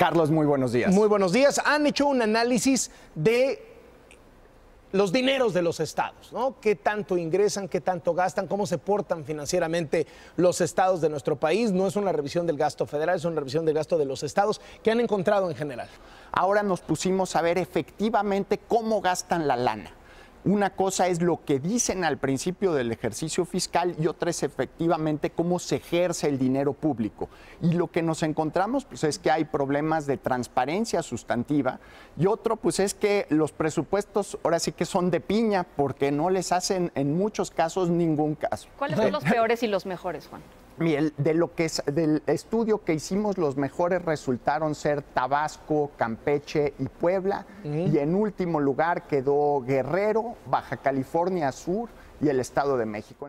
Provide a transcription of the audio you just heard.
Carlos, muy buenos días. Muy buenos días. Han hecho un análisis de los dineros de los estados, ¿no? ¿Qué tanto ingresan, qué tanto gastan, cómo se portan financieramente los estados de nuestro país? No es una revisión del gasto federal, es una revisión del gasto de los estados que han encontrado en general. Ahora nos pusimos a ver efectivamente cómo gastan la lana una cosa es lo que dicen al principio del ejercicio fiscal y otra es efectivamente cómo se ejerce el dinero público. Y lo que nos encontramos pues, es que hay problemas de transparencia sustantiva y otro pues es que los presupuestos ahora sí que son de piña porque no les hacen en muchos casos ningún caso. ¿Cuáles son los peores y los mejores, Juan? de lo que del estudio que hicimos, los mejores resultaron ser Tabasco, Campeche y Puebla. Y en último lugar quedó Guerrero, Baja California Sur y el Estado de México.